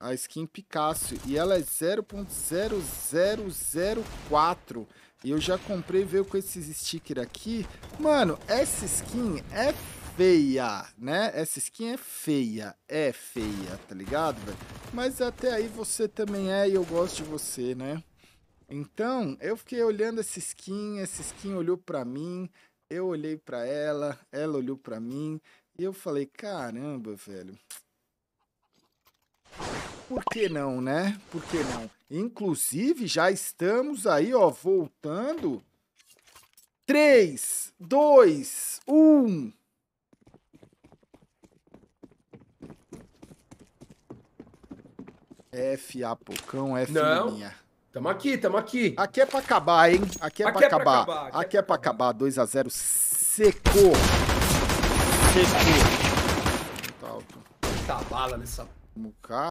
a skin Picasso e ela é 0.0004. E eu já comprei, veio com esses sticker aqui. Mano, essa skin é feia, né? Essa skin é feia, é feia, tá ligado, velho? Mas até aí você também é e eu gosto de você, né? Então, eu fiquei olhando essa skin, essa skin olhou para mim, eu olhei para ela, ela olhou para mim, e eu falei, caramba, velho, por que não, né? Por que não? Inclusive, já estamos aí, ó, voltando. 3, 2, 1. F Apocão, F não. minha. Tamo aqui, tamo aqui. Aqui é pra acabar, hein? Aqui é, aqui pra, é acabar. pra, acabar. Aqui, aqui é, pra acabar. 2x0 seco. Seco. Tá alto. Tá bala nessa. Mucar.